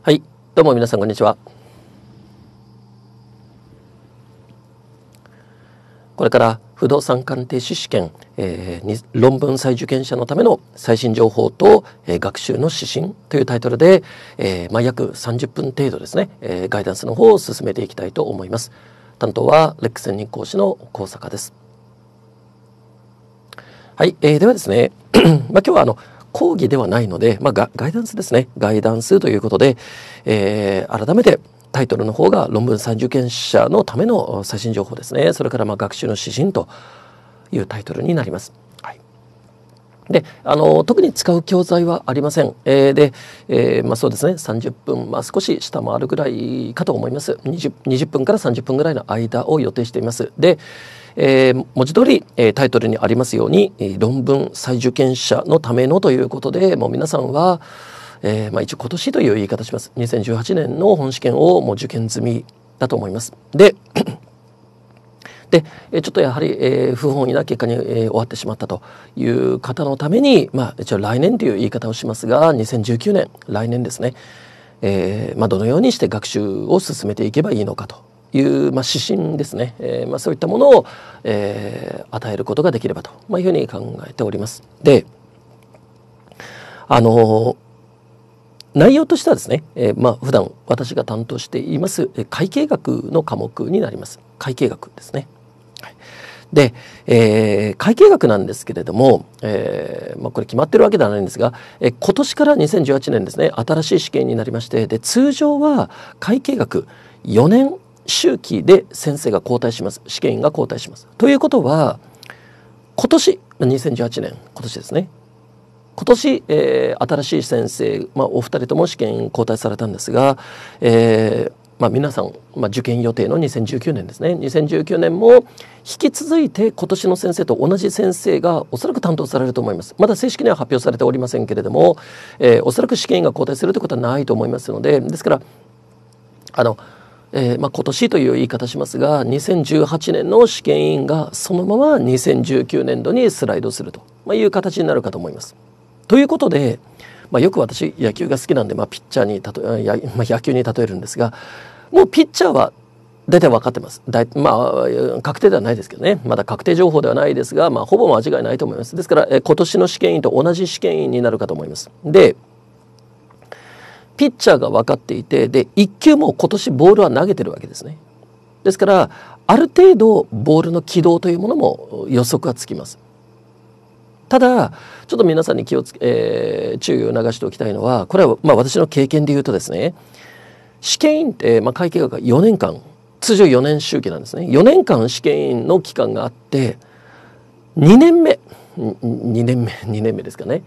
はい、どうも皆さんこんにちは。これから不動産鑑定士試験、えー、論文再受験者のための最新情報と、えー、学習の指針というタイトルで、えー、まあ、約三十分程度ですね、えガイダンスの方を進めていきたいと思います。担当はレックス日講師の高坂です。はい、えー、ではですね、まあ、今日はあの講義ではないので、まあ、ガガイダンスですねガイダンスということで、えー、改めてタイトルの方が論文三受験者のための最新情報ですねそれからまあ学習の指針というタイトルになります。であの特に使う教材はありません、えー、で、えー、まあ、そうですね30分、まあ、少し下回るぐらいかと思います 20, 20分から30分ぐらいの間を予定していますで、えー、文字通り、えー、タイトルにありますように、えー、論文再受験者のためのということで、もう皆さんは、えー、まあ一応今年という言い方します。2018年の本試験をもう受験済みだと思います。で、で、えちょっとやはり、えー、不本意な結果に、えー、終わってしまったという方のために、まあ一応来年という言い方をしますが、2019年、来年ですね。えーまあ、どのようにして学習を進めていけばいいのかという、まあ、指針ですね、えーまあ、そういったものを、えー、与えることができればと、まあ、いうふうに考えております。であの内容としてはですね、えー、まあ普段私が担当しています会計学の科目になります会計学ですね。はい、で、えー、会計学なんですけれども、えーまあ、これ決まってるわけではないんですが、えー、今年から2018年ですね新しい試験になりましてで通常は会計学4年周期で先生が交代します試験員が交代します。ということは今年2018年今年ですね今年、えー、新しい先生、まあ、お二人とも試験交代されたんですが、えーまあ、皆さん、まあ、受験予定の2019年ですね2019年も引き続いて今年の先生と同じ先生がおそらく担当されると思いますまだ正式には発表されておりませんけれども、えー、おそらく試験員が交代するということはないと思いますのでですからあのえーまあ、今年という言い方しますが2018年の試験委員がそのまま2019年度にスライドすると、いう形になるかと思います。ということで、まあ、よく私野球が好きなんで、まあ、ピッチャーに例えまあ、野球に例えるんですがもうピッチャーは大体分かってますだいまあ確定ではないですけどねまだ確定情報ではないですが、まあ、ほぼ間違いないと思いますですから、え今年の試験員と同じ試験員になるかと思います。でピッチャーが分かっていてで1球も今年ボールは投げてるわけですね。ですからある程度ボールの軌道というものも予測がつきます。ただちょっと皆さんに気をつけ、えー、注意を促しておきたいのはこれはまあ私の経験で言うとですね試験員って、まあ、会計学が4年間通常4年周期なんですね4年間試験員の期間があって2年目2年目2年目ですかね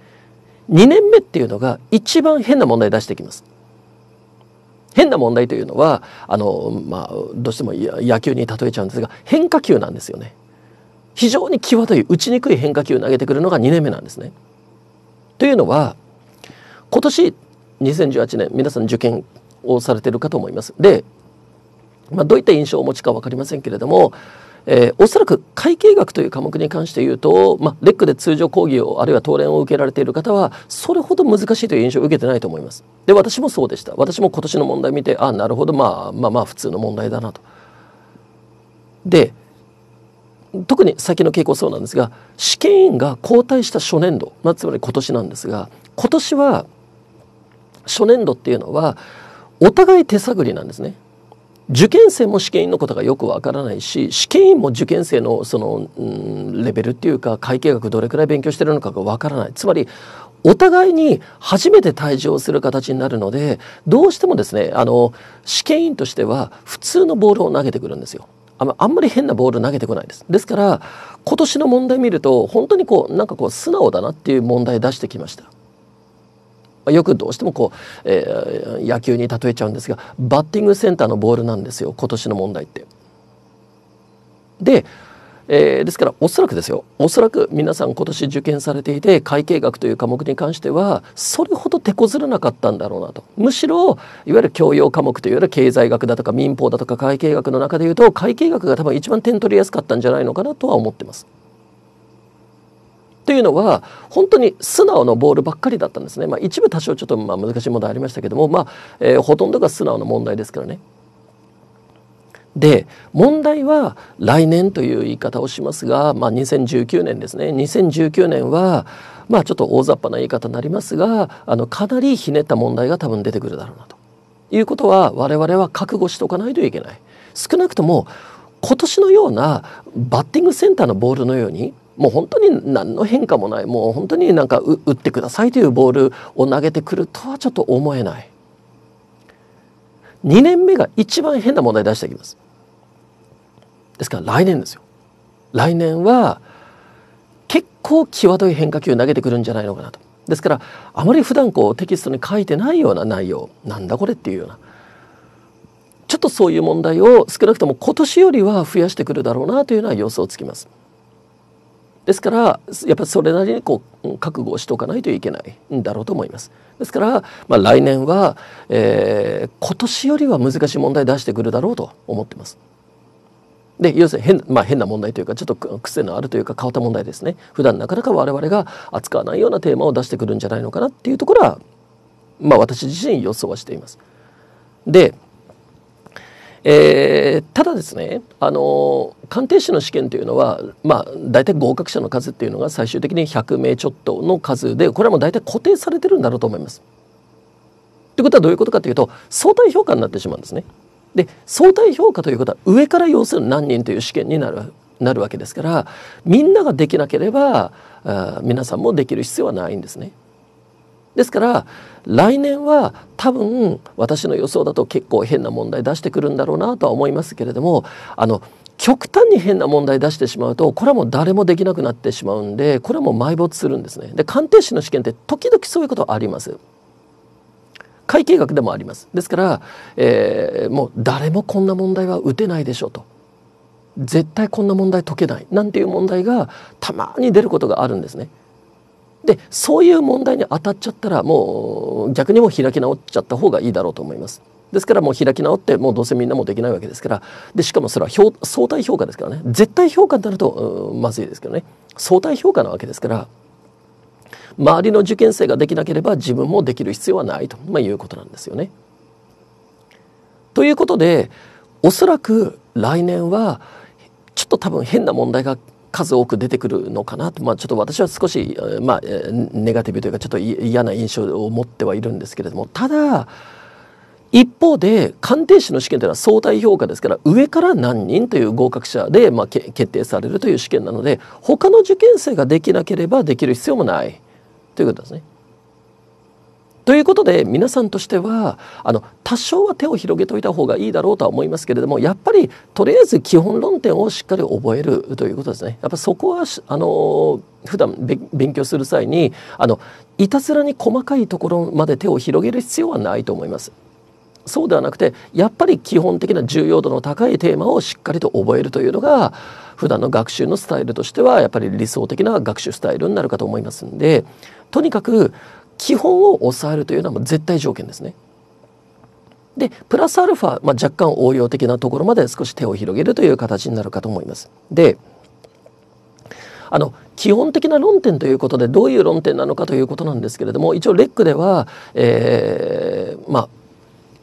2年目っていうのが一番変な問題出してきます。変な問題というのはあの、まあ、どうしても野球に例えちゃうんですが変化球なんですよね。非常に際どい打ちにくい変化球を投げてくるのが2年目なんですね。というのは今年2018年皆さん受験をされてるかと思います。で、まあ、どういった印象をお持ちか分かりませんけれどもえー、おそらく会計学という科目に関して言うと、まあ、レックで通常講義をあるいは当論を受けられている方はそれほど難しいという印象を受けてないと思います。で私もそうでした私も今年の問題見てあなるほど、まあ、まあまあ普通の問題だなと。で特に先の傾向そうなんですが試験員が交代した初年度、まあ、つまり今年なんですが今年は初年度っていうのはお互い手探りなんですね。受験生も試験員のことがよくわからないし試験員も受験生のその、うん、レベルっていうか会計学どれくらい勉強してるのかがわからないつまりお互いに初めて退場する形になるのでどうしてもですねあの試験員としては普通のボールを投げてくるんですよ。あんまり変なボール投げてこないです。ですから今年の問題見ると本当にこうなんかこう素直だなっていう問題出してきました。よくどうしてもこう、えー、野球に例えちゃうんですがバッティングセンターのボールなんですよ今年の問題って。で、えー、ですからおそらくですよおそらく皆さん今年受験されていて会計学という科目に関してはそれほど手こずらなかったんだろうなとむしろいわゆる教養科目というよる経済学だとか民法だとか会計学の中でいうと会計学が多分一番点取りやすかったんじゃないのかなとは思ってます。というのは本当に素直なボールばっかりだったんですね、まあ、一部多少ちょっとまあ難しい問題ありましたけども、まあえー、ほとんどが素直な問題ですからね。で問題は来年という言い方をしますが、まあ、2019年ですね2019年は、まあ、ちょっと大雑把な言い方になりますがあのかなりひねった問題が多分出てくるだろうなということは我々は覚悟しておかないといけない。少なくとも今年のようなバッティングセンターのボールのようにもう本当に何の変化もないもう本当になんか打ってくださいというボールを投げてくるとはちょっと思えない2年目が一番変な問題出してきますですから来年ですよ来年は結構際どい変化球投げてくるんじゃないのかなとですからあまり普段こうテキストに書いてないような内容なんだこれっていうようなちょっとそういう問題を少なくとも今年よりは増やしてくるだろうなというのは予想つきます。ですからやっぱりそれなりにこう覚悟をしておかないといけないんだろうと思います。ですから、まあ、来年は、えー、今年よりは難しい問題出してくるだろうと思ってます。で要するに変,、まあ、変な問題というかちょっと癖のあるというか変わった問題ですね普段なかなか我々が扱わないようなテーマを出してくるんじゃないのかなっていうところは、まあ、私自身予想はしています。でえー、ただですねあの鑑定士の試験というのは、まあ、大体合格者の数っていうのが最終的に100名ちょっとの数でこれはもう大体固定されてるんだろうと思います。ということはどういうことかというと相対評価になってしまうんですね。で相対評価ということは上から要するに何人という試験になるなるわけですからみんなができなければあ皆さんもできる必要はないんですね。ですから来年は多分私の予想だと結構変な問題出してくるんだろうなとは思いますけれどもあの極端に変な問題出してしまうとこれはもう誰もできなくなってしまうんでこれはもう埋没するんですね。で鑑定士の試験って時々そういうことあります。会計学でもあります。ですから、えー、もう誰もこんな問題は打てないでしょうと。絶対こんな問題解けないなんていう問題がたまに出ることがあるんですね。でそういう問題に当たっちゃったらもう逆にもう開き直っちゃった方がいいだろうと思います。ですからもう開き直ってもうどうせみんなもできないわけですからでしかもそれは相対評価ですからね絶対評価になるとまずいですけどね相対評価なわけですから周りの受験生ができなければ自分もできる必要はないと、まあ、いうことなんですよね。ということでおそらく来年はちょっと多分変な問題が数多く出てくるのかなと、まあ、ちょっと私は少し、まあ、ネガティブというかちょっと嫌な印象を持ってはいるんですけれどもただ一方で鑑定士の試験というのは相対評価ですから上から何人という合格者で、まあ、決定されるという試験なので他の受験生ができなければできる必要もないということですね。ということで皆さんとしてはあの多少は手を広げといた方がいいだろうとは思いますけれどもやっぱりとりあえず基本論点をしっかり覚えるということですね。やっぱそこはあの普段勉強する際にあのいたずらに細かいところまで手を広げる必要はないと思います。そうではなくてやっぱり基本的な重要度の高いテーマをしっかりと覚えるというのが普段の学習のスタイルとしてはやっぱり理想的な学習スタイルになるかと思いますんでとにかく基本を抑えるというのはもう絶対条件ですね。でプラスアルファ、まあ、若干応用的なところまで少し手を広げるという形になるかと思います。であの基本的な論点ということでどういう論点なのかということなんですけれども一応レックでは、えー、ま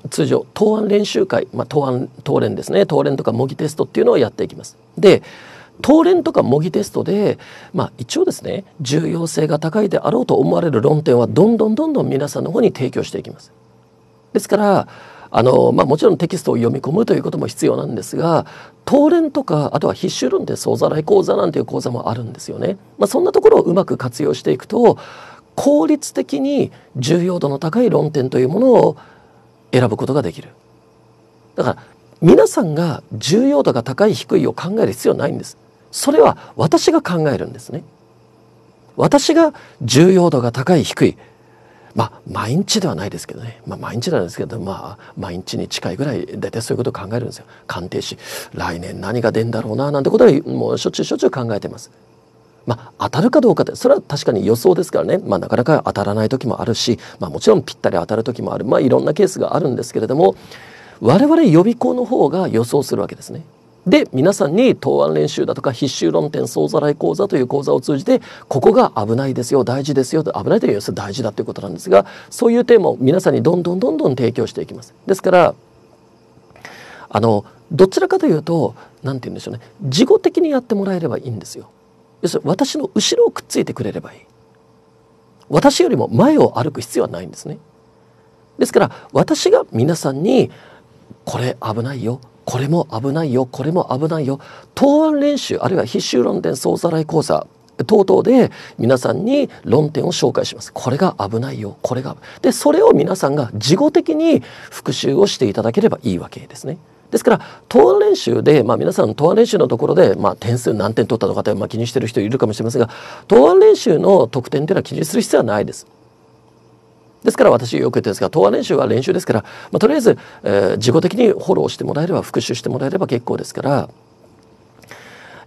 あ、通常答案練習会、まあ、答案答練ですね答練とか模擬テストっていうのをやっていきます。で当連とか模擬テストで、まあ、一応ですね重要性が高いであろうと思われる論点はどんどんどんどん皆さんの方に提供していきます。ですからあの、まあ、もちろんテキストを読み込むということも必要なんですが当連とかあとは必修論で総ざらい講座なんていう講座もあるんですよね。まあ、そんなところをうまく活用していくと効率的に重要度の高い論点というものを選ぶことができる。だから皆さんが重要度が高い低いを考える必要ないんです。それは私が考えるんですね。私が重要度が高い低いまあ毎日ではないですけどね、まあ、毎日なんですけどまあ毎日に近いぐらい大体そういうことを考えるんですよ鑑定士来年何が出んだろうななんてことはもうしょっちゅうしょっちゅう考えてます。まあ、当たるかどうかってそれは確かに予想ですからね、まあ、なかなか当たらない時もあるし、まあ、もちろんぴったり当たる時もある、まあ、いろんなケースがあるんですけれども我々予備校の方が予想するわけですね。で皆さんに答案練習だとか必修論点総ざらい講座という講座を通じてここが危ないですよ大事ですよと危ないというより大事だということなんですがそういうテーマを皆さんにどんどんどんどん提供していきます。ですからあのどちらかというと何て言うんでしょうね事後的にやってもらえればいいんですよ。要するに私の後ろをくっついてくれればいい。私よりも前を歩く必要はないんですね。ですから私が皆さんにこれ危ないよこれも危ないよこれも危ないよ答案練習あるいは必修論点総ざらい講座等々で皆さんに論点を紹介します。これが危ないよ。これが。で、それを皆さんが事後的に復習をしていただければいいわけですね。ですから答案練習で、まあ、皆さん答案練習のところで、まあ、点数何点取ったとかって、まあ、気にしてる人いるかもしれませんが答案練習の得点っていうのは気にする必要はないです。ですから私よく言ってるんですが、答案練習は練習ですから、まあ、とりあえず、えー、自己的にフォローしてもらえれば、復習してもらえれば結構ですから、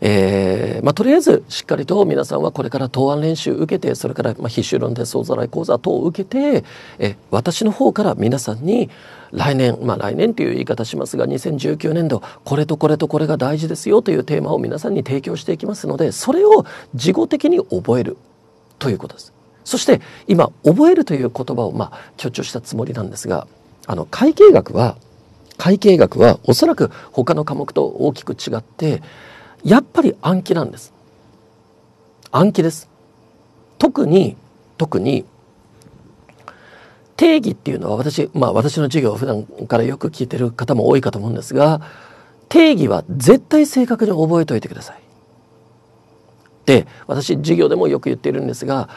えーまあ、とりあえずしっかりと皆さんはこれから答案練習受けてそれから、まあ、必修論点総ざらい講座等を受けてえ私の方から皆さんに来年まあ来年という言い方しますが2019年度これとこれとこれが大事ですよというテーマを皆さんに提供していきますのでそれを事後的に覚えるということです。そして今覚えるという言葉をまあ強調したつもりなんですがあの会計学は会計学はおそらく他の科目と大きく違ってやっぱり暗記なんです。暗記です。特に特に定義っていうのは私まあ私の授業を普段からよく聞いてる方も多いかと思うんですが定義は絶対正確に覚えておいてください。で私授業でもよく言っているんですが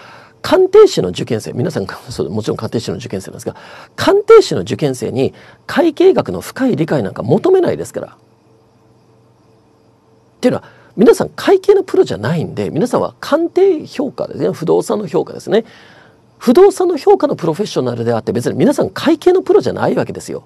鑑定士の受験生皆さんそうもちろん鑑定士の受験生なんですが鑑定士の受験生に会計学の深い理解なんか求めないですから。っていうのは皆さん会計のプロじゃないんで皆さんは鑑定評価ですね不動産の評価ですね不動産の評価のプロフェッショナルであって別に皆さん会計のプロじゃないわけですよ。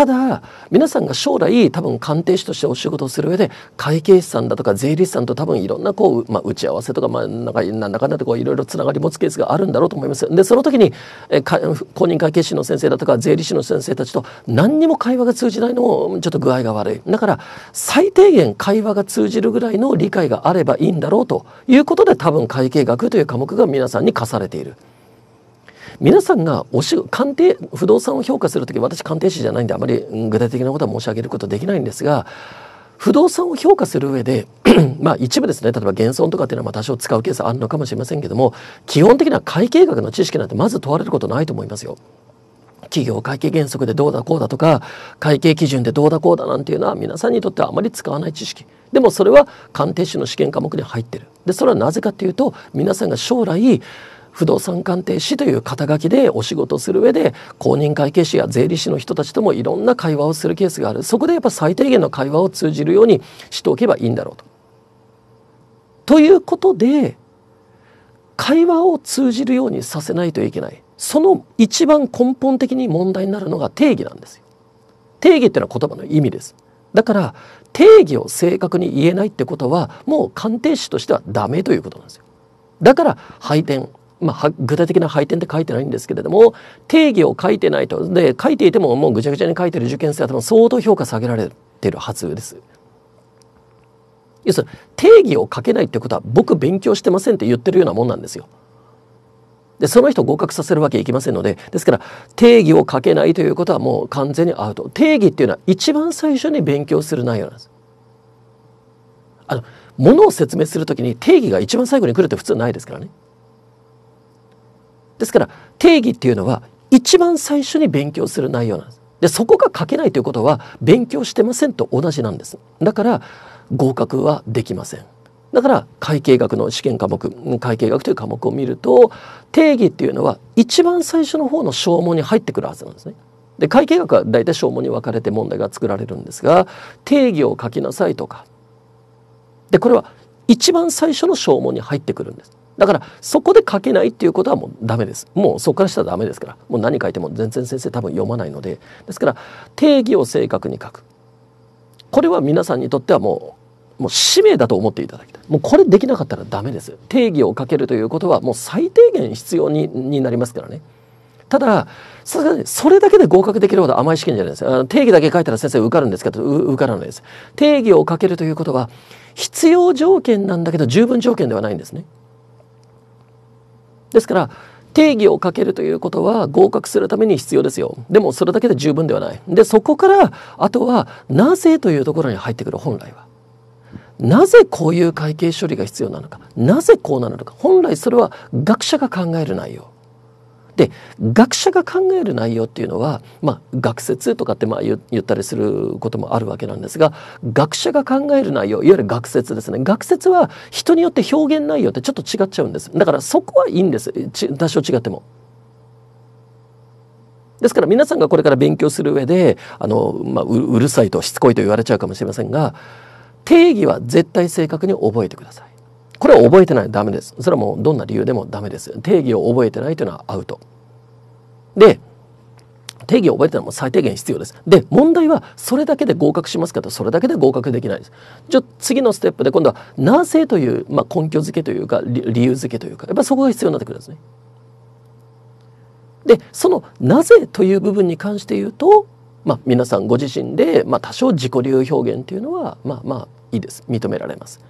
ただ皆さんが将来多分鑑定士としてお仕事をする上で会計士さんだとか税理士さんと多分いろんなこう、まあ、打ち合わせとか、まあ、なんか何だかんだとこういろいろつながり持つケースがあるんだろうと思います。でその時にえ公認会計士の先生だとか税理士の先生たちと何にも会話が通じないのもちょっと具合が悪い。だから最低限会話が通じるぐらいの理解があればいいんだろうということで多分会計学という科目が皆さんに課されている。皆さんがおし鑑定不動産を評価する時私鑑定士じゃないんであまり具体的なことは申し上げることできないんですが不動産を評価する上で まあ一部ですね例えば減損とかっていうのは多少使うケースあるのかもしれませんけども基本的な会計学の知識なんてまず問われることないと思いますよ。企業会計原則でどうだこうだとか会計基準でどうだこうだなんていうのは皆さんにとってはあまり使わない知識でもそれは鑑定士の試験科目に入ってるでそれはなぜかというと皆さんが将来不動産鑑定士という肩書きでお仕事する上で公認会計士や税理士の人たちともいろんな会話をするケースがあるそこでやっぱ最低限の会話を通じるようにしておけばいいんだろうと。ということで会話を通じるようにさせないといけないその一番根本的に問題になるのが定義なんですよ。定義っていうのは言葉の意味です。だから定義を正確に言えないってことはもう鑑定士としてはダメということなんですよ。だから配点まあ、具体的な配点って書いてないんですけれども定義を書いてないとで書いていてももうぐちゃぐちゃに書いてる受験生は多分相当評価下げられてるはずです。要するに定義を書けないってことは僕勉強してませんって言ってるようなもんなんですよ。でその人合格させるわけいきませんのでですから定義を書けないということはもう完全にアウト定義っていうのは一番最初に勉強する内容なんです。あのものを説明するときに定義が一番最後に来るって普通ないですからね。ですから定義っていうのは一番最初に勉強する内容なんです。でそこが書けないということは勉強してませんと同じなんです。だから合格はできません。だから会計学の試験科目会計学という科目を見ると定義っていうのは一番最初の方の小問に入ってくるはずなんですね。で会計学は大体小問に分かれて問題が作られるんですが定義を書きなさいとかでこれは一番最初の小問に入ってくるんです。だからそこで書けないっていうことはもうダメですもうそこからしたらダメですからもう何書いても全然先生多分読まないのでですから定義を正確に書くこれは皆さんにとってはもうもう使命だと思っていただきたいもうこれできなかったらダメです定義をかけるということはもう最低限必要にになりますからねただそれだけで合格できるほど甘い試験じゃないです定義だけ書いたら先生受かるんですけど受からないです定義をかけるということは必要条件なんだけど十分条件ではないんですねですから定義をかけるということは合格するために必要ですよでもそれだけで十分ではないでそこからあとはなぜというところに入ってくる本来はなぜこういう会計処理が必要なのかなぜこうなるのか本来それは学者が考える内容で学者が考える内容っていうのは、まあ、学説とかってまあ言ったりすることもあるわけなんですが学者が考える内容いわゆる学説ですね学説は人によって表現内容ってちょっと違っちゃうんですだからそこはいいんです多少違っても。ですから皆さんがこれから勉強する上であの、まあ、うるさいとしつこいと言われちゃうかもしれませんが定義は絶対正確に覚えてください。これは覚えてないとダメです。それはもうどんな理由でもダメです。定義を覚えてないというのはアウト。で、定義を覚えてないも最低限必要です。で、問題はそれだけで合格しますかとそれだけで合格できないです。じゃ次のステップで今度はなぜという、まあ、根拠づけというか理由づけというかやっぱそこが必要になってくるんですね。でそのなぜという部分に関して言うと、まあ、皆さんご自身で、まあ、多少自己流表現というのはまあまあいいです認められます。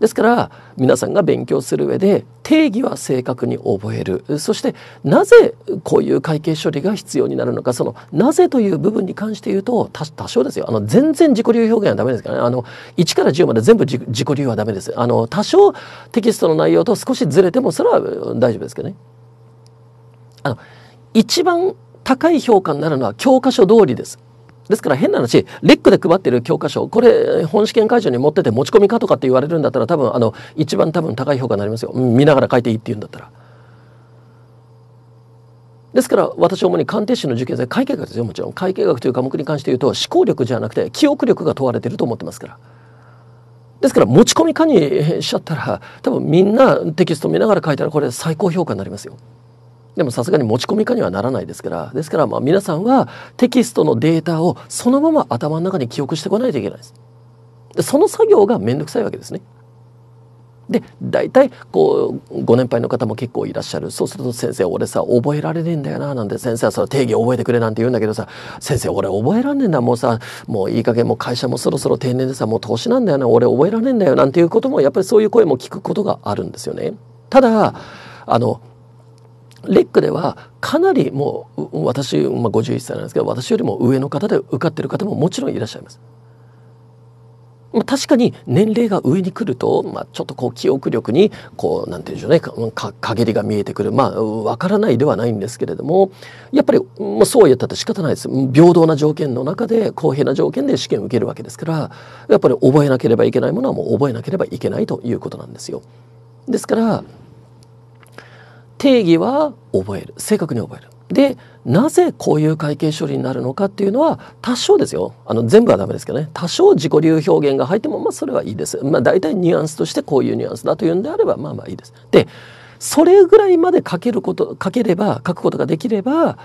ですから皆さんが勉強する上で定義は正確に覚えるそしてなぜこういう会計処理が必要になるのかそのなぜという部分に関して言うと多少ですよあの全然自己流表現はダメですからねあの1から10まで全部自己流はダメですあの多少テキストの内容と少しずれてもそれは大丈夫ですけどね。あの一番高い評価になるのは教科書通りですですから変な話レックで配ってる教科書これ本試験会場に持ってて持ち込みかとかって言われるんだったら多分あの一番多分高い評価になりますよ見ながら書いていいって言うんだったら。ですから私主に鑑定士の受験生会計学ですよもちろん会計学という科目に関して言うと思考力じゃなくて記憶力が問われてると思ってますから。ですから持ち込みかにしちゃったら多分みんなテキスト見ながら書いたらこれ最高評価になりますよ。でもさすがに持ち込み化にはならないですからですからまあ皆さんはテキストのデータをそのまま頭の中に記憶してこないといけないです。でその作業が面倒くさいわけですね。で大体こうご年配の方も結構いらっしゃるそうすると先生俺さ覚えられねえんだよななんて先生はその定義覚えてくれなんて言うんだけどさ先生俺覚えらんねえんだもうさもういい加減もう会社もそろそろ定年でさもう投資なんだよな俺覚えられねえんだよなんていうこともやっぱりそういう声も聞くことがあるんですよね。ただあのレックではかなりもう私、まあ、51歳なんですけど私よりも上の方で受かってる方ももちろんいらっしゃいます。まあ、確かに年齢が上に来ると、まあ、ちょっとこう記憶力にこうなんていうんでしょうねか陰りが見えてくるまあ分からないではないんですけれどもやっぱり、まあ、そうやったって仕方ないです平等な条件の中で公平な条件で試験を受けるわけですからやっぱり覚えなければいけないものはもう覚えなければいけないということなんですよ。ですから定義は覚える正確に覚えるでなぜこういう会計処理になるのかっていうのは多少ですよあの全部はダメですけどね多少自己流表現が入ってもまあそれはいいです、まあ、大体ニュアンスとしてこういうニュアンスだというんであればまあまあいいです。でそれぐらいまで書けること書ければ書くことができれば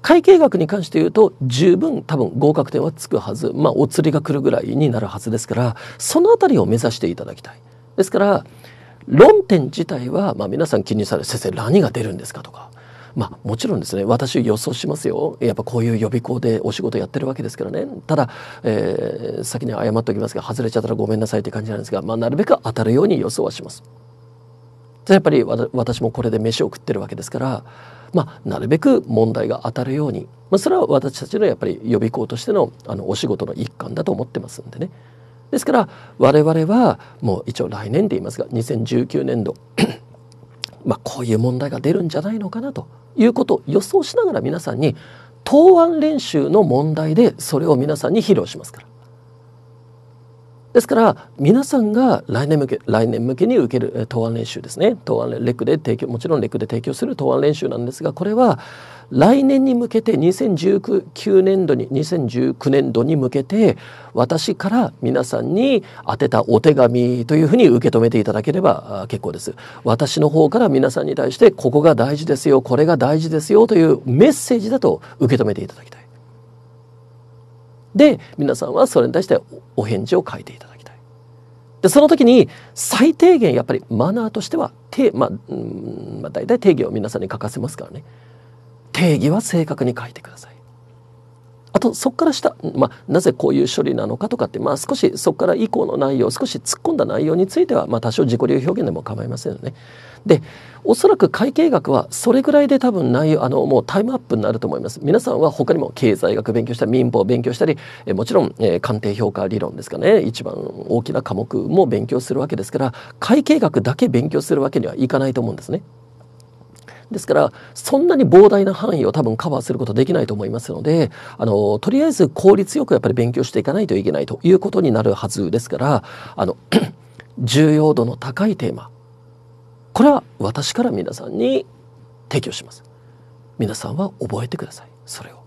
会計学に関して言うと十分多分合格点はつくはずまあお釣りが来るぐらいになるはずですからその辺りを目指していただきたい。ですから論点自体は、まあ、皆さん気にされ先生何が出るんですかとか。まあ、もちろんですね私予想しますよやっぱこういう予備校でお仕事やってるわけですからねただ、えー、先に謝っておきますが外れちゃったらごめんなさいって感じなんですが、まあ、なるべく当たるように予想はします。じゃやっぱり私もこれで飯を食ってるわけですから、まあ、なるべく問題が当たるように、まあ、それは私たちのやっぱり予備校としてのあのお仕事の一環だと思ってますんでね。ですから我々はもう一応来年で言いますが2019年度 まあこういう問題が出るんじゃないのかなということを予想しながら皆さんに答案練習の問題でそれを皆さんに披露しますからですから皆さんが来年向け来年向けに受ける答案練習ですね答案レクで提供もちろんレックで提供する答案練習なんですがこれは来年に向けて2019年度に2019年度に向けて私から皆さんに宛てたお手紙というふうに受け止めていただければ結構です私の方から皆さんに対してここが大事ですよこれが大事ですよというメッセージだと受け止めていただきたいで皆さんはそれに対してお返事を書いていただきたい。でその時に最低限やっぱりマナーとしてはまあまあ、大体定義を皆さんに書かせますからね定義は正確に書いてください。あとそこからしまあ、なぜこういう処理なのかとかって、まあ、少しそこから以降の内容少し突っ込んだ内容については、まあ、多少自己流表現でも構いませんよね。でおそらく会計学はそれぐらいで多分内容あのもうタイムアップになると思います皆さんは他にも経済学勉強したり民法勉強したりえもちろん、えー、鑑定評価理論ですかね一番大きな科目も勉強するわけですから会計学だけ勉強するわけにはいかないと思うんですね。ですからそんなに膨大な範囲を多分カバーすることできないと思いますのであのとりあえず効率よくやっぱり勉強していかないといけないということになるはずですからあの 重要度の高いテーマこれは私から皆さんに提供します皆さんは覚えてくださいそれを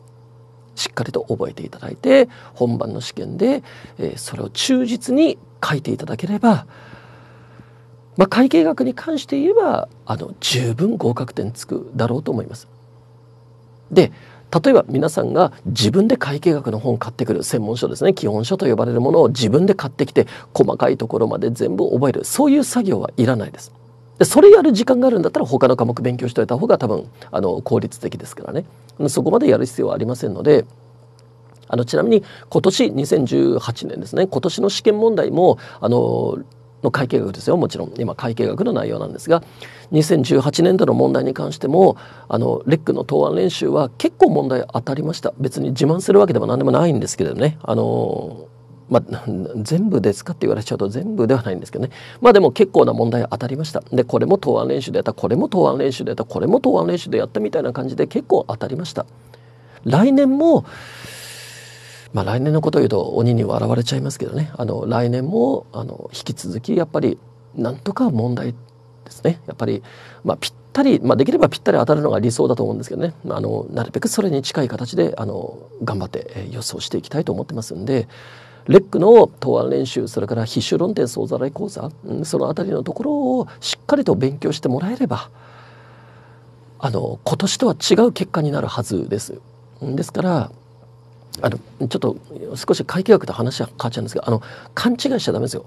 しっかりと覚えていただいて本番の試験で、えー、それを忠実に書いていただければまあ、会計学に関して言えばあの十分合格点つくだろうと思います。で例えば皆さんが自分で会計学の本を買ってくる専門書ですね基本書と呼ばれるものを自分で買ってきて細かいところまで全部覚えるそういう作業はいらないです。でそれやる時間があるんだったら他の科目勉強しておいた方が多分あの効率的ですからねそこまでやる必要はありませんので。あのちなみに今年2018年ですね今年の試験問題もあのの会計学ですよもちろん今会計学の内容なんですが2018年度の問題に関してもあのレックの答案練習は結構問題当たりました別に自慢するわけでも何でもないんですけどねあのま全部ですかって言われちゃうと全部ではないんですけどねまあでも結構な問題当たりましたでこれも答案練習でやったこれも答案練習でやったこれも答案練習でやったみたいな感じで結構当たりました来年もまあ、来年のことを言うと鬼に笑われちゃいますけどねあの来年もあの引き続きやっぱりなんとか問題ですねやっぱり、まあ、ぴったり、まあ、できればぴったり当たるのが理想だと思うんですけどねあのなるべくそれに近い形であの頑張って予想していきたいと思ってますんで。レックの答案練習それから必修論点総ざらい講座、うん、その辺りのところをしっかりと勉強してもらえればあの今年とは違う結果になるはずです。ですからあのちょっと少し会計学と話は変わっちゃうんですどあの勘違いしちゃダメですよ。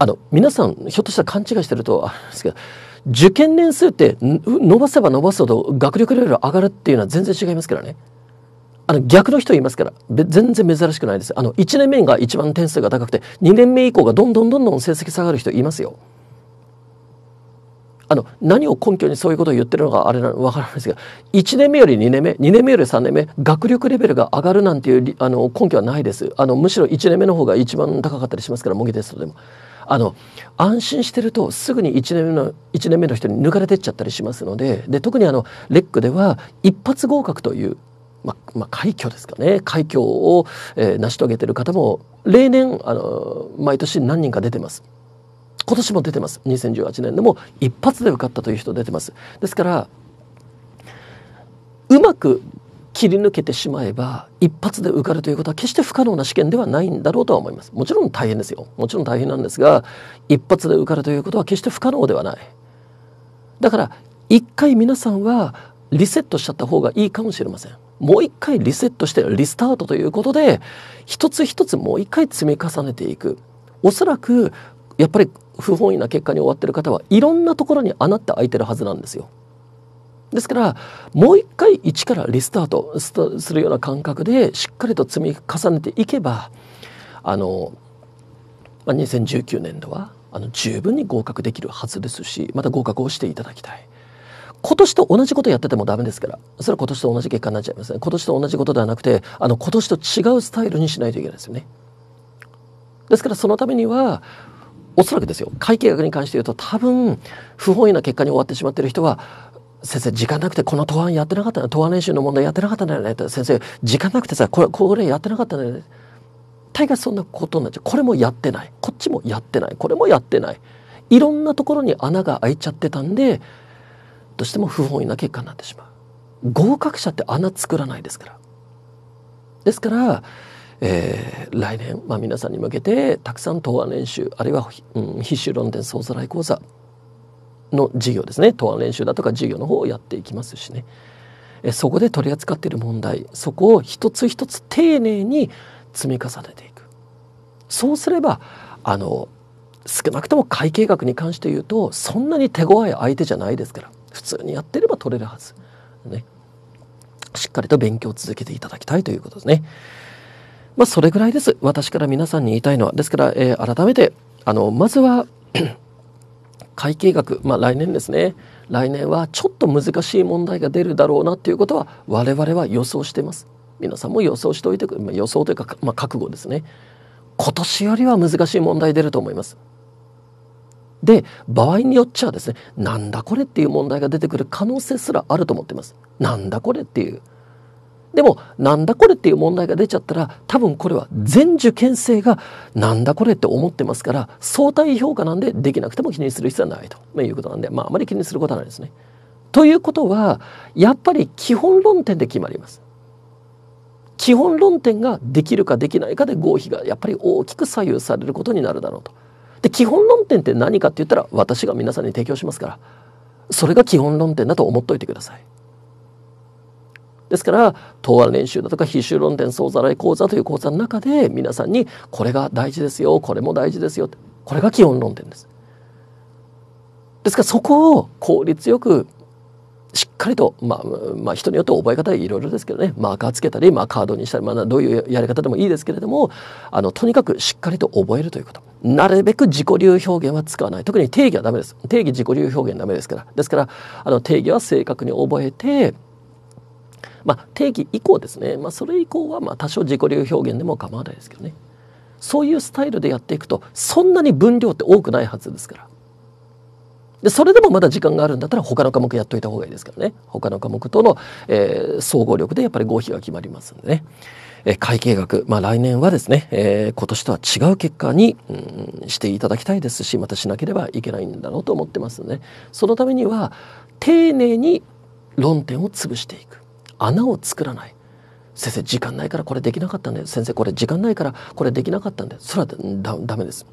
あの皆さんひょっとしたら勘違いしてるとあれですけど受験年数って伸ばせば伸ばすほど学力レベル上がるっていうのは全然違いますからね。あの逆の人いますから全然珍しくないです。あの1年目が一番点数が高くて2年目以降がどんどんどんどん成績下がる人いますよ。あの何を根拠にそういうことを言ってるのかあれなわからないですが1年目より2年目2年目より3年目学力レベルが上がるなんていうあの根拠はないですあのむしろ1年目の方が一番高かったりしますから模擬テストでも。あの安心してるとすぐに1年目の1年目の人に抜かれてっちゃったりしますのでで特にあのレックでは一発合格というまあ、まあ、快挙ですかね快挙を、えー、成し遂げてる方も例年あの毎年何人か出てます。今年も出てます2018年でも一発で受かったという人出てますですからうまく切り抜けてしまえば一発で受かるということは決して不可能な試験ではないんだろうとは思いますもちろん大変ですよもちろん大変なんですが一発で受かるということは決して不可能ではないだから一回皆さんはリセットしちゃった方がいいかもしれませんもう一回リセットしてリスタートということで一つ一つもう一回積み重ねていくおそらくやっぱり不本意な結果に終わってる方はいろんなところに穴って開いてるはずなんですよ。ですからもう一回一からリスタートするような感覚でしっかりと積み重ねていけばあの、まあ、2019年度はあの十分に合格できるはずですしまた合格をしていただきたい。今年と同じことやっててもダメですからそれは今年と同じ結果になっちゃいますね今年と同じことではなくてあの今年と違うスタイルにしないといけないですよねですからそのためにはおそらくですよ会計学に関して言うと多分不本意な結果に終わってしまってる人は先生時間なくてこの答案やってなかったの答案練習の問題やってなかったんだよね先生時間なくてさこれこれやってなかったんだよね大概そんなことになっちゃうこれもやってないこっちもやってないこれもやってないいろんなところに穴が開いちゃってたんでどうしても不本意な結果になってしまう合格者って穴作らないですからですからえー、来年、まあ、皆さんに向けてたくさん答案練習あるいは、うん、必修論点総ざらい講座の授業ですね答案練習だとか授業の方をやっていきますしね、えそこで取り扱っている問題そこを一つ一つ丁寧に積み重ねていくそうすればあの少なくとも会計学に関して言うとそんなに手強い相手じゃないですから普通にやってれば取れるはず。ね、しっかりと勉強を続けていただきたいということですね。まあ、それぐらいです。私から皆さんに言いたいのは。ですから、えー、改めて、あの、まずは 会計学、まあ、来年ですね。来年はちょっと難しい問題が出るだろうなっていうことは、我々は予想してます。皆さんも予想しておいてく、まあ、予想というか、まあ、覚悟ですね。今年よりは難しい問題出ると思います。で場合によっちゃですねなんだこれっていう問題が出てくる可能性すらあると思ってます。なんだこれっていうでもなんだこれっていう問題が出ちゃったら多分これは全受験生がなんだこれって思ってますから相対評価なんでできなくても気にする必要はないということなんでまああまり気にすることはないですね。ということはやっぱり基本論点で決まります。基本論点ができるかできないかで合否がやっぱり大きく左右されることになるだろうと。で基本論点って何かって言ったら私が皆さんに提供しますからそれが基本論点だと思っておいてください。ですから答案練習だとか必修論点総ざらい講座という講座の中で皆さんにこれが大事ですよこれも大事ですよこれが基本論点です。ですからそこを効率よくしっかりと、まあ、まあ、人によって覚え方いろいろですけどねマーカーつけたり、まあ、カードにしたり、まあ、どういうやり方でもいいですけれどもあのとにかくしっかりと覚えるということなるべく自己流表現は使わない特に定義はダメです定義自己流表現ダメですからですからあの定義は正確に覚えてまあ、定義以降ですね、まあ、それ以降はま多少自己流表現でも構わないですけどねそういうスタイルでやっていくとそんなに分量って多くないはずですからでそれでもまだ時間があるんだったら他の科目やっといた方がいいですからね他の科目との、えー、総合力でやっぱり合否が決まりますんでね。え会計学、まあ、来年はですね、えー、今年とは違う結果に、うん、していただきたいですしまたしなければいけないんだろうと思ってますので、ね、そのためには丁寧に論点を潰していく穴を作らない先生時間ないからこれできなかったんで先生これ時間ないからこれできなかったんでそれはだめです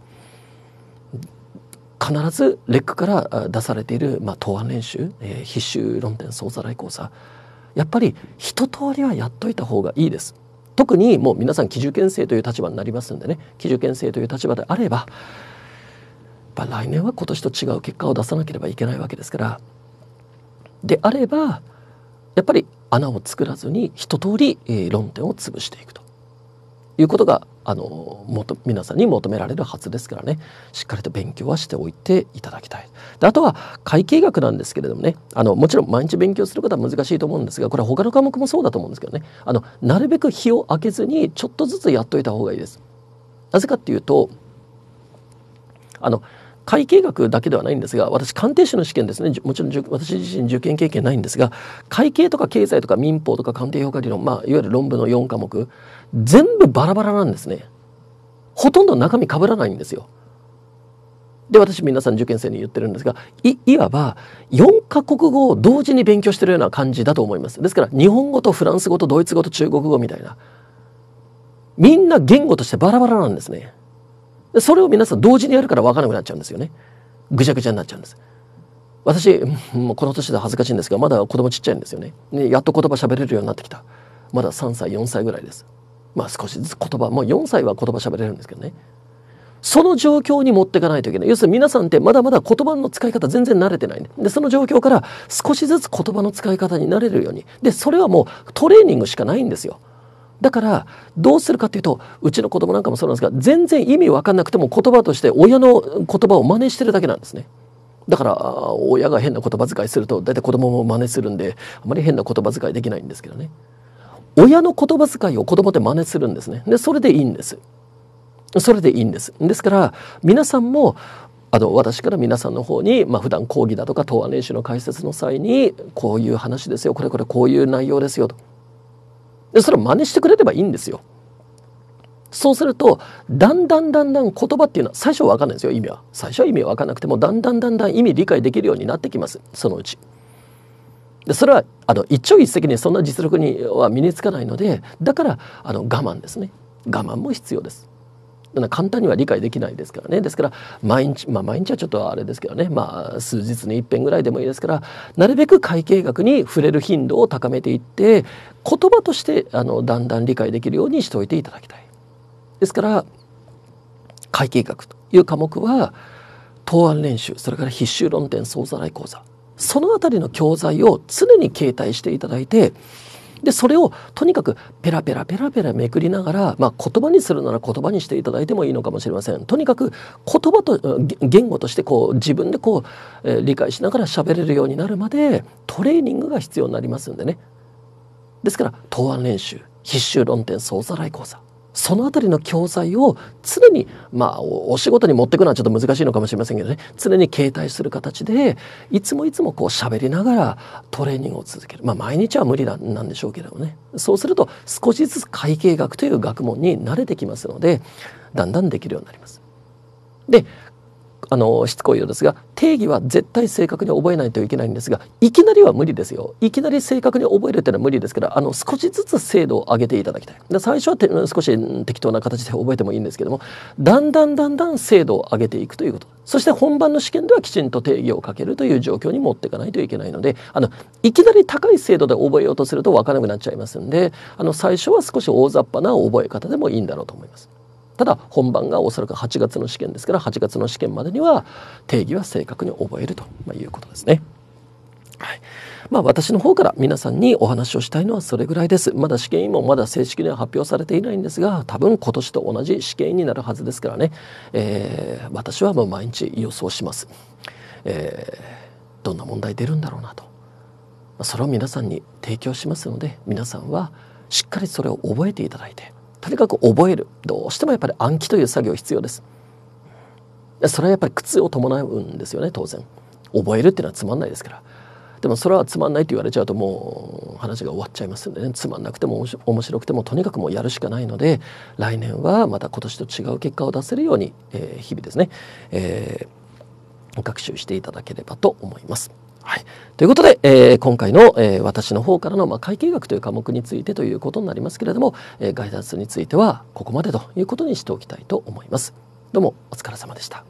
必ずレックから出されている、まあ、答案練習、えー、必修論点総ざらい講座やっぱり一通りはやっといた方がいいです特にもう皆さん基準研生という立場になりますんでね基準研生という立場であれば来年は今年と違う結果を出さなければいけないわけですからであればやっぱり穴を作らずに一通り、えー、論点を潰していくということがあの皆さんに求められるはずですからねしっかりと勉強はしておいていただきたいであとは会計学なんですけれどもねあのもちろん毎日勉強することは難しいと思うんですがこれは他の科目もそうだと思うんですけどねあのなるべく日を空けずにちょっとずつやっといた方がいいです。なぜかっていうとあの会計学だけではないんですが私鑑定士の試験ですねもちろん私自身受験経験ないんですが会計とか経済とか民法とか鑑定評価理論、まあ、いわゆる論文の4科目全部バラバラなんですねほとんど中身被らないんですよ。で私皆さん受験生に言ってるんですがいわば4カ国語を同時に勉強してるような感じだと思いますですから日本語とフランス語とドイツ語と中国語みたいなみんな言語としてバラバラなんですね。それを皆さん同時にやるから分からなくなっちゃうんですよねぐちゃぐちゃになっちゃうんです私もうこの年で恥ずかしいんですがまだ子供ちっちゃいんですよねねやっと言葉喋れるようになってきたまだ3歳4歳ぐらいですまあ少しずつ言葉もう4歳は言葉喋れるんですけどねその状況に持っていかないといけない要するに皆さんってまだまだ言葉の使い方全然慣れてない、ね、でその状況から少しずつ言葉の使い方に慣れるようにでそれはもうトレーニングしかないんですよだからどうするかというとうちの子供なんかもそうなんですが全然意味わかんなくても言葉として親の言葉を真似してるだけなんですね。だから親が変な言葉遣いすると大体子供も真似するんであまり変な言葉遣いできないんですけどね親の言葉遣いを子供で真似するんですねでそれでいいんですそれでいいんですですから皆さんもあの私から皆さんの方に、まあ、普段講義だとか答案練習の解説の際にこういう話ですよこれこれこういう内容ですよとでそれを真似してくれればいいんですよ。そうするとだんだんだんだん言葉っていうのは最初は分かんないですよ意味は最初は意味は分かんなくてもだんだんだんだん意味理解できるようになってきますそのうちでそれはあの一朝一夕にそんな実力には身につかないのでだからあの我慢ですね我慢も必要です簡単には理解できないですからねですから毎日まあ毎日はちょっとあれですけどねまあ数日に一遍ぐらいでもいいですからなるべく会計学に触れる頻度を高めていって言葉としてあのだんだん理解できるようにしておいていただきたい。ですから会計学という科目は答案練習それから必修論点総ざらい講座その辺りの教材を常に携帯していただいてでそれをとにかくペラペラペラペラめくりながら、まあ、言葉にするなら言葉にしていただいてもいいのかもしれませんとにかく言葉と言語としてこう自分でこう、えー、理解しながら喋れるようになるまでトレーニングが必要になりますんでねですから答案練習必修論点総ざらい講座そのあたりの教材を常にまあお仕事に持っていくのはちょっと難しいのかもしれませんけどね常に携帯する形でいつもいつもこう喋りながらトレーニングを続けるまあ毎日は無理なんでしょうけれどもねそうすると少しずつ会計学という学問に慣れてきますのでだんだんできるようになります。であのしつこいようですが定義は絶対正確に覚えないといけないんですがいきなりは無理ですよいきなり正確に覚えるというのは無理ですからあの少しずつ精度を上げていただきたいで最初は少し適当な形で覚えてもいいんですけどもだんだんだんだん精度を上げていくということそして本番の試験ではきちんと定義をかけるという状況に持っていかないといけないのであのいきなり高い精度で覚えようとすると分からなくなっちゃいますんであの最初は少し大雑把な覚え方でもいいんだろうと思います。ただ本番がおそらく8月の試験ですから8月の試験までには定義は正確に覚えるということですね。はいまあ、私の方から皆さんにお話をしたいのはそれぐらいです。まだ試験員もまだ正式には発表されていないんですが多分今年と同じ試験員になるはずですからね、えー、私はもう毎日予想します。えー、どんな問題出るんだろうなとそれを皆さんに提供しますので皆さんはしっかりそれを覚えていただいてとにかく覚えるどうしてもやっぱり暗記という作業必要ですそれはやっぱり苦痛を伴うんですよね当然覚えるっていうのはつまんないですからでもそれはつまんないと言われちゃうともう話が終わっちゃいますんでねつまんなくても面白くてもとにかくもうやるしかないので来年はまた今年と違う結果を出せるように、えー、日々ですね、えー、学習していただければと思います。はい、ということで、えー、今回の、えー、私の方からの、まあ、会計学という科目についてということになりますけれども、えー、ガイダンスについてはここまでということにしておきたいと思います。どうもお疲れ様でした。